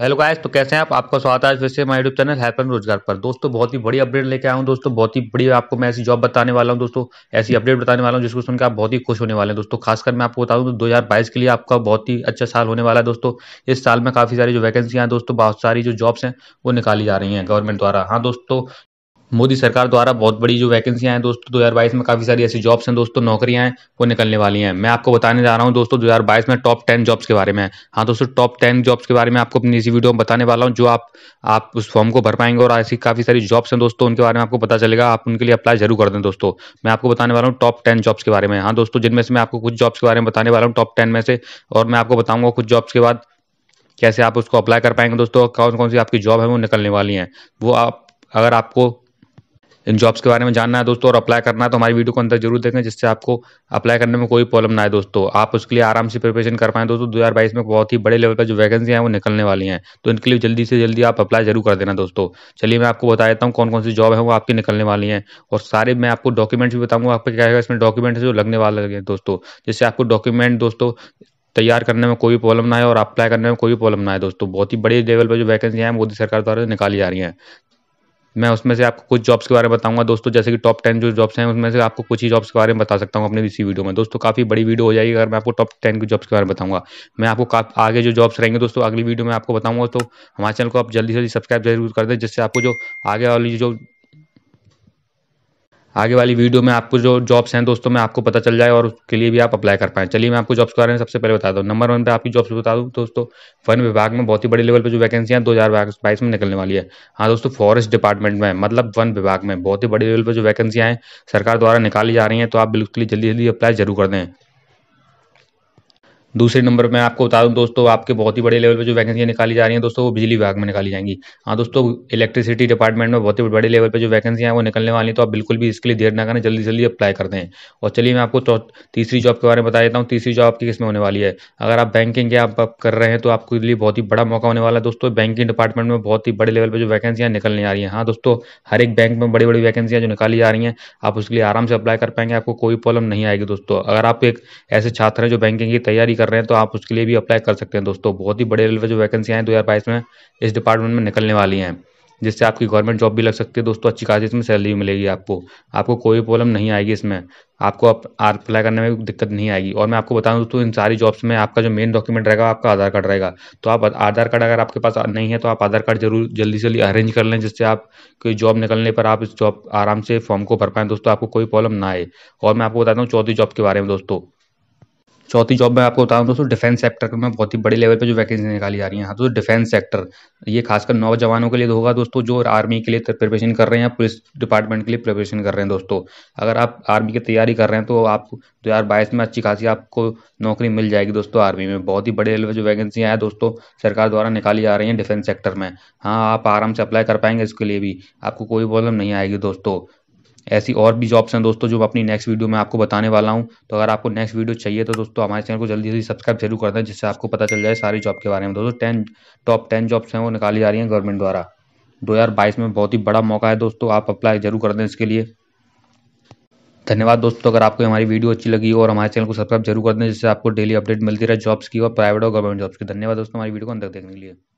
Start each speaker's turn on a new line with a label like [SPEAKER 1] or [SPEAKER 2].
[SPEAKER 1] hello guys तो कैसे हैं आप आपका स्वागत है फिर से my YouTube channel help and रोजगार पर दोस्तों बहुत ही बड़ी अपडेट लेके आया हूं दोस्तों बहुत ही बड़ी आपको मैं ऐसी जॉब बताने वाला हूं दोस्तों ऐसी अपडेट बताने वाला हूं जिसको सुनकर आप बहुत ही खुश होने वाले हैं दोस्तों खासकर मैं आपको बता दूँ तो दो के लिए आपका बहुत ही अच्छा साल होने वाला है दोस्तों इस साल में काफ़ी सारी जो वैकेंसियाँ हैं दोस्तों बहुत सारी जो जॉब्स हैं वो निकाली जा रही हैं गवर्नमेंट द्वारा हाँ दोस्तों मोदी सरकार द्वारा बहुत बड़ी जो वैकेंसियां हैं दोस्तों 2022 में काफ़ी सारी ऐसी जॉब्स हैं दोस्तों नौकरियां हैं वो निकलने वाली हैं मैं आपको बताने जा रहा हूं दोस्तों 2022 में टॉप 10 जॉब्स के बारे में हाँ दोस्तों टॉप 10 जॉब्स के बारे में आपको अपनी इसी वीडियो में बताने वाला हूँ जो आप आप उस फॉर्म को भर पाएंगे और ऐसी काफ़ी सारी जॉब्स हैं दोस्तों उनके बारे में आपको पता चलेगा आप उनके लिए अप्लाई जरूर कर दें दोस्तों मैं आपको बताने वाला हूँ टॉप टेन जॉब्स के बारे में हाँ दोस्तों जिनमें से मैं आपको कुछ जॉब्स के बारे में बताने वाला हूँ टॉप टेन में से और मैं आपको बताऊंगा कुछ जॉब्स के बाद कैसे आप उसको अप्लाई कर पाएंगे दोस्तों कौन कौन सी आपकी जॉब है वो निकलने वाली है वो आप अगर आपको इन जॉब्स के बारे में जानना है दोस्तों और अप्लाई करना है तो हमारी वीडियो को अंदर जरूर देखें जिससे आपको अप्लाई करने में कोई प्रॉब्लम ना आए दोस्तों आप उसके लिए आराम से प्रिपरेशन कर पाए दोस्तों दो में बहुत ही बड़े लेवल पर जो वैकेंसी हैं वो निकलने वाली हैं तो इनके लिए जल्दी से जल्दी आप अप्लाई जरूर कर देना दोस्तों चलिए मैं आपको बता देता हूँ कौन कौन सी जॉब है वो आपकी निकलने वाली है और सारे मैं आपको डॉक्यूमेंट्स भी बताऊँगा आपके क्या है इसमें डॉक्यूमेंट्स जो लगने वाले हैं दोस्तों जिससे आपको डॉक्यूमेंट दोस्तों तैयार करने में कोई प्रॉब्लम ना है और अप्लाई करने में कोई प्रॉब्लम ना है दोस्तों बहुत ही बड़े लेवल पर जो वैकेंसी हैं मोदी सरकार द्वारा निकाली जा रही हैं मैं उसमें से आपको कुछ जॉब्स के बारे में बताऊंगा दोस्तों जैसे कि टॉप टेन जो जॉब्स हैं उसमें से आपको कुछ ही जॉब्स के बारे में बता सकता हूँ अपने इसी वीडियो में दोस्तों काफ़ी बड़ी वीडियो हो जाएगी अगर मैं आपको टॉप टेन की जॉब्स के बारे में बताऊंगा मैं आपको आगे जो जॉब्स रहेंगे दोस्तों अगली वीडियो में आपको बताऊंगा तो हमारे चैनल को आप जल्दी से जल्दी सब्सक्राइब जरूर कर दें जिससे आपको जो आगे वाली जो आगे वाली वीडियो में आपको जो जॉब्स हैं दोस्तों में आपको पता चल जाए और उसके लिए भी आप अप्लाई कर पाएँ चलिए मैं आपको जॉब्स के बारे में सबसे पहले बता दूँ नंबर वन पे आपकी जॉब्स बता दूँ दोस्तों वन विभाग में बहुत ही बड़े लेवल पे जो है दो हज़ार बाईस में निकलने वाली है हाँ दोस्तों फॉरेस्ट डिपार्टमेंट में मतलब वन विभाग में बहुत ही बड़े लेवल पर जो वैकेंसियाँ हैं सरकार द्वारा निकाली जा रही हैं तो आप बिल्कुल जल्दी जल्दी अप्लाई जरूर कर दें दूसरे नंबर मैं आपको बता दूं दोस्तों आपके बहुत ही बड़े लेवल पे जो वैकेंसियां निकाली जा रही हैं दोस्तों वो बिजली विभाग में निकाली जाएंगी हाँ दोस्तों इलेक्ट्रिसिटी डिपार्टमेंट में बहुत ही बड़े लेवल पे जो वैकेंसियां हैं वो निकलने वाली हैं तो आप बिल्कुल भी इसके लिए देर ना करें जल्दी जल्दी अप्लाई कर दें और चलिए मैं आपको तीसरी जॉब के बारे में बता देता हूँ तीसरी जॉब आपकी किस में होने वाली है अगर आप बैंकिंग या आप कर रहे हैं तो आपके लिए बहुत ही बड़ा मौका होने वाला है दोस्तों बैंकिंग डिपार्टमेंट में बहुत ही बड़े लेवल पर जो वैकेंसियाँ निकलने आ रही हैं हाँ दोस्तों हर एक बैंक में बड़ी बड़ी वैकेंसियाँ जो निकाली जा रही हैं आप उसके लिए आराम से अप्लाई कर पाएंगे आपको कोई प्रॉब्लम नहीं आएगी दोस्तों अगर आप एक ऐसे छात्र हैं जो बैंकिंग की तैयारी कर रहे हैं तो आप उसके लिए भी अप्लाई कर सकते हैं दोस्तों बहुत ही बड़े पर जो वैकेंसी आए दो में इस डिपार्टमेंट में निकलने वाली हैं जिससे आपकी गवर्नमेंट जॉब भी लग सकती है दोस्तों अच्छी खासी इसमें सैलरी मिलेगी आपको आपको कोई प्रॉब्लम नहीं आएगी इसमें आपको अप्लाई करने में दिक्कत नहीं आएगी और मैं आपको दूँ दोस्तों इन सारी जॉब्स में आपका जो मेन डॉक्यूमेंट रहेगा आपका आधार कार्ड रहेगा तो आप आधार कार्ड अगर आपके पास नहीं है तो आप आधार कार्ड जरूर जल्दी से जल्दी अरेंज कर लें जिससे आप कोई जॉब निकलने पर आप इस जॉब आराम से फॉर्म को भर पाएँ दोस्तों आपको कोई प्रॉब्लम ना आए और मैं आपको बताता हूँ चौथी जॉब के बारे में दोस्तों चौथी जॉब मैं आपको बताऊँ दोस्तों डिफेंस सेक्टर में बहुत ही बड़े लेवल पर जो वैकेंसी निकाली जा रही है हाँ दोस्तों डिफेंस सेक्टर ये खासकर नौजवानों के लिए तो होगा दोस्तों जो आर्मी के लिए प्रिपरेशन कर रहे हैं पुलिस डिपार्टमेंट के लिए प्रिपरेशन कर रहे हैं दोस्तों अगर आप आर्मी की तैयारी कर रहे हैं तो आप दो तो हज़ार बाईस में अच्छी खासी आपको नौकरी मिल जाएगी दोस्तों आर्मी में बहुत ही बड़े लेवल जो वैकेंसी आया दोस्तों सरकार द्वारा निकाली जा रही है डिफेंस सेक्टर में हाँ आप आराम से अप्लाई कर पाएंगे इसके लिए भी आपको कोई प्रॉब्लम नहीं आएगी दोस्तों ऐसी और भी जॉब्स हैं दोस्तों जो मैं अपनी नेक्स्ट वीडियो में आपको बताने वाला हूँ तो अगर आपको नेक्स्ट वीडियो चाहिए तो दोस्तों हमारे चैनल को जल्दी जल्दी सब्सक्राइब जरूर कर दें जिससे आपको पता चल जाए सारी जॉब के बारे में दोस्तों टेन टॉप टेन जॉब्स हैं वो निकाली जा रही हैं गवर्नमेंट द्वारा बाईस में बहुत ही बड़ा मौका है दोस्तों आप अप्लाई जरूर कर दें इसके लिए धन्यवाद दोस्तों अगर आपको हमारी वीडियो अच्छी लगी और हमारे चैनल को सब्सक्राइब जरूर कर दें जिससे आपको डेली अपडेट मिलती रहे जॉब्स की और प्राइवेट और गवर्नमेंट जॉब्स की धन्यवाद दोस्तों हमारी वीडियो को अंदर देखने के लिए